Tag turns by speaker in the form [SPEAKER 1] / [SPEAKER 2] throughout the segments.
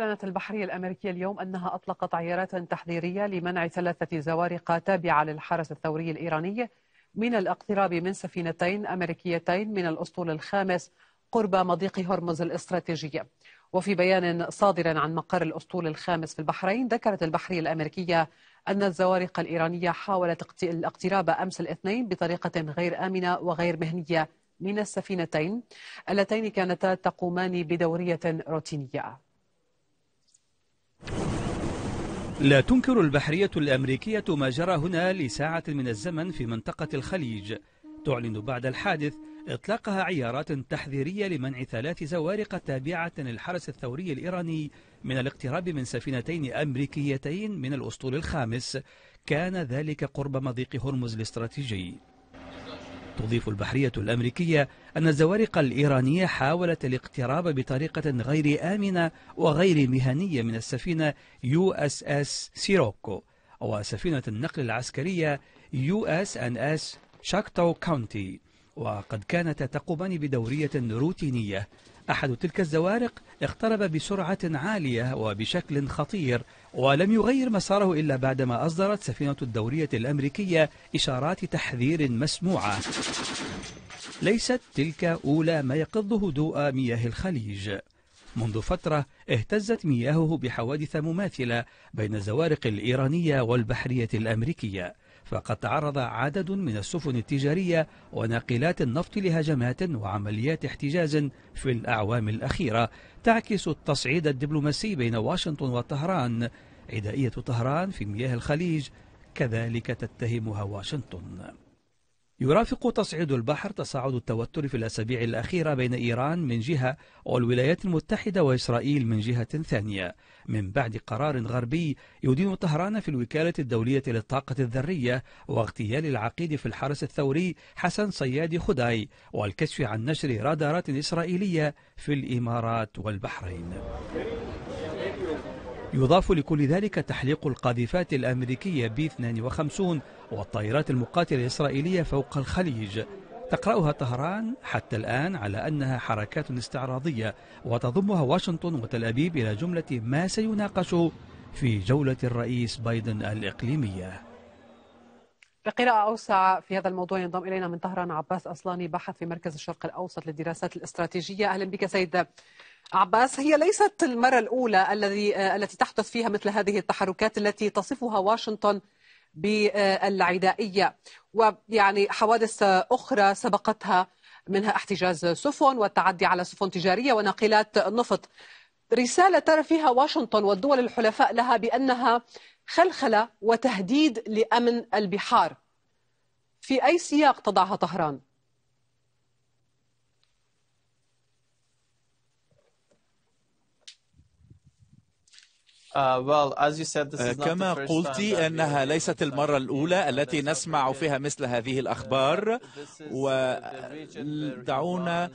[SPEAKER 1] أعلنت البحرية الأمريكية اليوم أنها أطلقت عيارات تحذيرية لمنع ثلاثة زوارق تابعة للحرس الثوري الإيراني من الاقتراب من سفينتين أمريكيتين من الأسطول الخامس قرب مضيق هرمز الاستراتيجي وفي بيان صادر عن مقر الأسطول الخامس في البحرين ذكرت البحرية الأمريكية أن الزوارق الإيرانية حاولت الاقتراب أمس الاثنين بطريقة غير آمنة وغير مهنية من السفينتين اللتين كانتا تقومان بدورية روتينية
[SPEAKER 2] لا تنكر البحرية الأمريكية ما جرى هنا لساعة من الزمن في منطقة الخليج تعلن بعد الحادث إطلاقها عيارات تحذيرية لمنع ثلاث زوارق تابعة للحرس الثوري الإيراني من الاقتراب من سفينتين أمريكيتين من الأسطول الخامس كان ذلك قرب مضيق هرمز الاستراتيجي تضيف البحرية الأمريكية أن الزوارق الإيرانية حاولت الاقتراب بطريقة غير آمنة وغير مهنية من السفينة يو اس اس سيروكو وسفينة النقل العسكرية يو اس ان اس شاكتو كاونتي وقد كانت تقومان بدورية روتينية أحد تلك الزوارق اقترب بسرعة عالية وبشكل خطير ولم يغير مساره إلا بعدما أصدرت سفينة الدورية الأمريكية إشارات تحذير مسموعة ليست تلك أولى ما يقض هدوء مياه الخليج منذ فترة اهتزت مياهه بحوادث مماثلة بين الزوارق الإيرانية والبحرية الأمريكية فقد تعرض عدد من السفن التجارية وناقلات النفط لهجمات وعمليات احتجاز في الأعوام الأخيرة تعكس التصعيد الدبلوماسي بين واشنطن وطهران عدائية طهران في مياه الخليج كذلك تتهمها واشنطن يرافق تصعيد البحر تصاعد التوتر في الأسابيع الأخيرة بين إيران من جهة والولايات المتحدة وإسرائيل من جهة ثانية من بعد قرار غربي يدين طهران في الوكالة الدولية للطاقة الذرية واغتيال العقيد في الحرس الثوري حسن صياد خداي والكشف عن نشر رادارات إسرائيلية في الإمارات والبحرين يضاف لكل ذلك تحليق القاذفات الأمريكية بي 52 والطائرات المقاتلة الإسرائيلية فوق الخليج تقرأها طهران حتى الآن على أنها حركات استعراضية وتضمها واشنطن وتل أبيب إلى جملة ما سيناقش في جولة الرئيس بايدن الإقليمية
[SPEAKER 1] لقراءة أوسع في هذا الموضوع ينضم إلينا من طهران عباس أصلاني باحث في مركز الشرق الأوسط للدراسات الاستراتيجية أهلا بك سيد عباس هي ليست المرة الأولى الذي آه، التي تحدث فيها مثل هذه التحركات التي تصفها واشنطن بالعدائية ويعني حوادث أخرى سبقتها منها احتجاز سفن والتعدي على سفن تجارية وناقلات نفط رسالة ترى فيها واشنطن والدول الحلفاء لها بأنها خلخله وتهديد لامن البحار في اي سياق تضعها طهران
[SPEAKER 3] Uh, uh, كما قلت انها ليست المره الاولى التي نسمع فيها مثل هذه uh, الاخبار ودعونا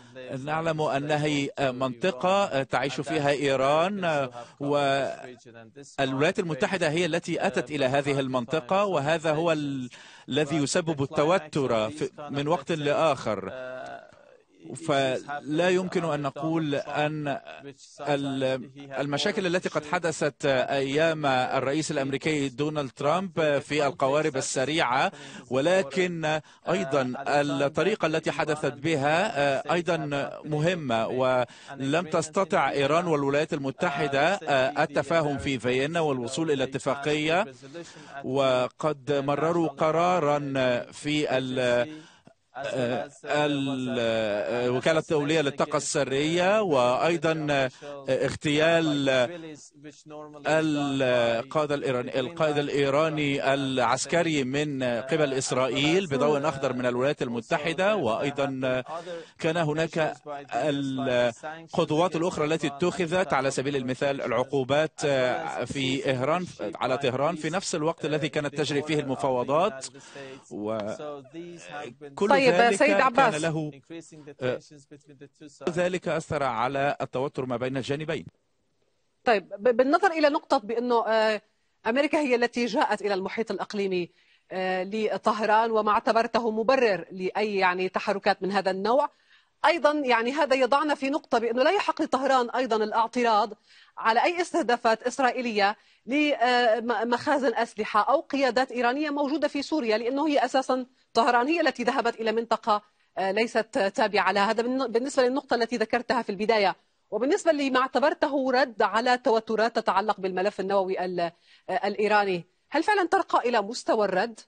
[SPEAKER 3] نعلم انها منطقه تعيش فيها ايران والولايات المتحده هي التي اتت الى هذه المنطقه وهذا هو الذي يسبب التوتر من وقت لاخر فلا يمكن أن نقول أن المشاكل التي قد حدثت أيام الرئيس الأمريكي دونالد ترامب في القوارب السريعة ولكن أيضا الطريقة التي حدثت بها آه، أيضا مهمة ولم تستطع إيران والولايات المتحدة آه، التفاهم في فيينا والوصول إلى اتفاقية وقد مرروا قرارا في آه، الوكالة آه، الدولية للطاقة السرية وأيضا آه، اغتيال القائد الإيراني, القائد الإيراني العسكري من قبل uh, إسرائيل بضوء أخضر من uh, الولايات المتحدة وأيضا كان هناك الخطوات الأخرى التي اتخذت على سبيل المثال العقوبات في إهران على طهران في نفس الوقت الذي uh, كانت تجري فيه المفاوضات
[SPEAKER 2] وكل
[SPEAKER 3] طيب سيد عباس له ذلك أثر على التوتر ما بين الجانبين
[SPEAKER 1] طيب بالنظر إلى نقطة بأنه آه، أمريكا هي التي جاءت إلى المحيط الإقليمي آه، لطهران وما اعتبرته مبرر لأي يعني تحركات من هذا النوع ايضا يعني هذا يضعنا في نقطه بانه لا يحق لطهران ايضا الاعتراض على اي استهدافات اسرائيليه لمخازن اسلحه او قيادات ايرانيه موجوده في سوريا لانه هي اساسا طهران هي التي ذهبت الى منطقه آه، ليست تابعه لها هذا بالنسبه للنقطه التي ذكرتها في البدايه وبالنسبه لما اعتبرته رد على توترات تتعلق بالملف النووي آه، الايراني هل فعلا ترقى الى مستوى الرد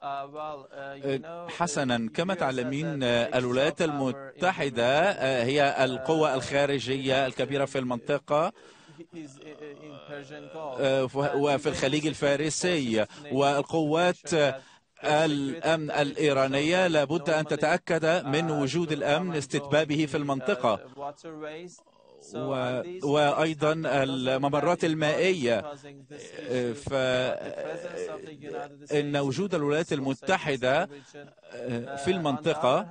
[SPEAKER 3] Uh, uh, أه، uh, حسنا كما تعلمين آه، الولايات المتحدة آه، هي القوة الخارجية الكبيرة في المنطقة وفي الخليج الفارسي والقوات الأمن الإيرانية لابد أن تتأكد من وجود الأمن استتبابه في المنطقة
[SPEAKER 1] و... وأيضا الممرات المائية فإن وجود الولايات المتحدة آه، في
[SPEAKER 3] uh, المنطقة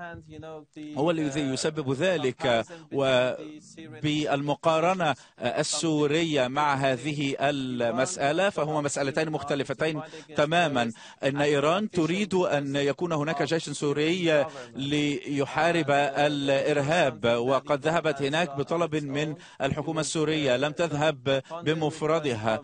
[SPEAKER 3] هو uh, الذي يسبب ذلك وبالمقارنة السورية مع هذه المسألة فهما مسألتين مختلفتين تماما أن إيران تريد أن يكون هناك جيش سوري ليحارب uh, الإرهاب وقد ذهبت هناك بطلب من من الحكومة السورية لم تذهب بمفردها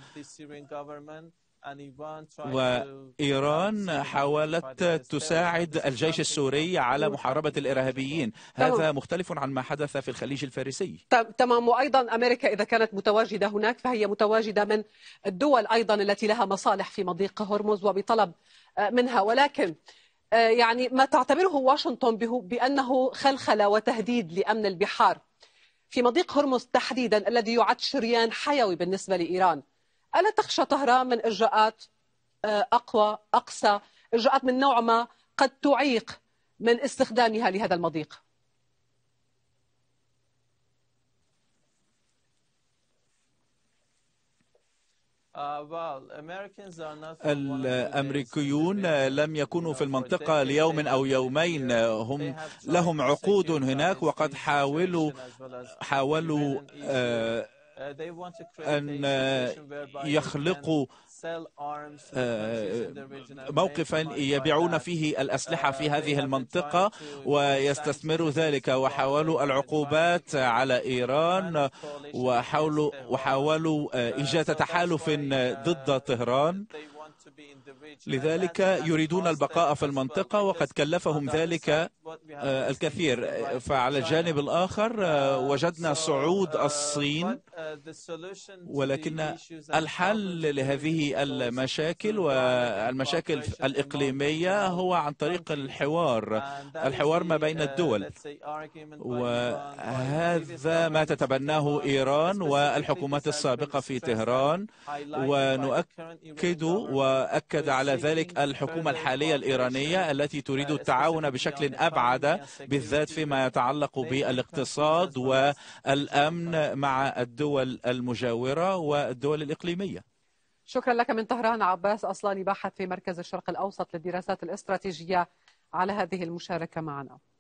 [SPEAKER 3] وإيران حاولت تساعد الجيش السوري على محاربة الإرهابيين هذا مختلف عن ما حدث في الخليج الفارسي
[SPEAKER 1] تمام وأيضا أمريكا إذا كانت متواجدة هناك فهي متواجدة من الدول أيضا التي لها مصالح في مضيق هرمز وبطلب آه، منها ولكن آه، يعني ما تعتبره واشنطن بأنه خلخلة وتهديد لأمن البحار في مضيق هرمز تحديدا الذي يعد شريان حيوي بالنسبة لإيران ألا تخشى طهران من إجراءات آه، أقوى أقسى إجراءات من نوع ما قد تعيق من استخدامها لهذا المضيق
[SPEAKER 3] Uh, الامريكيون لم يكونوا في المنطقه ليوم او يومين هم لهم عقود هناك وقد حاولوا حاولوا آه، uh, ان يخلقوا آه، آه، موقفا يبيعون فيه الأسلحة في uh, هذه المنطقة ويستثمروا ذلك وحاولوا العقوبات على إيران وحاولوا, وحاولوا آه، uh, إيجاد تحالف ضد uh, طهران لذلك يريدون البقاء في المنطقة وقد كلفهم ذلك آه، الكثير فعلى الجانب الآخر آه، وجدنا صعود الصين ولكن الحل لهذه المشاكل والمشاكل الإقليمية هو عن طريق الحوار الحوار ما بين الدول وهذا ما تتبناه إيران والحكومات السابقة في تهران ونؤكد وأكد على ذلك الحكومة الحالية الإيرانية التي تريد التعاون بشكل أبعد السعاده بالذات فيما يتعلق بالاقتصاد والامن مع الدول المجاوره والدول الاقليميه
[SPEAKER 1] شكرا لك من طهران عباس اصلاني باحث في مركز الشرق الاوسط للدراسات الاستراتيجيه على هذه المشاركه معنا